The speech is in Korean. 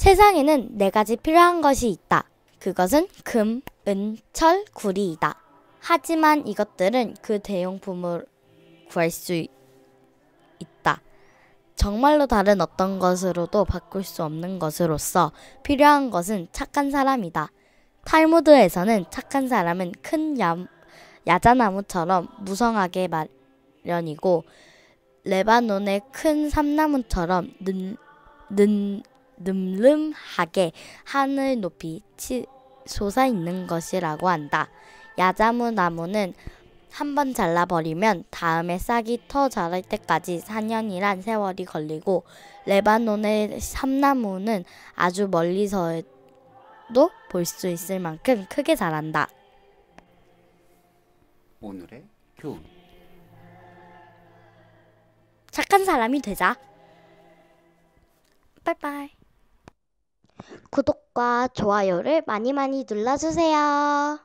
세상에는 네 가지 필요한 것이 있다. 그것은 금, 은, 철, 구리이다. 하지만 이것들은 그 대용품을 구할 수 있다. 정말로 다른 어떤 것으로도 바꿀 수 없는 것으로서 필요한 것은 착한 사람이다. 탈무드에서는 착한 사람은 큰 야, 야자나무처럼 무성하게 마련이고 레바논의 큰 삼나무처럼 는, 는 늠름하게 하늘 높이 치, 솟아있는 것이라고 한다. 야자무 나무는 한 번 잘라버리면 다음에 싹이 터 자랄 때까지 4년이란 세월이 걸리고 레바논의 삼나무는 아주 멀리서도 볼 수 있을 만큼 크게 자란다. 오늘의 교훈 착한 사람이 되자. 빠이빠이. 구독과 좋아요를 많이 많이 눌러주세요.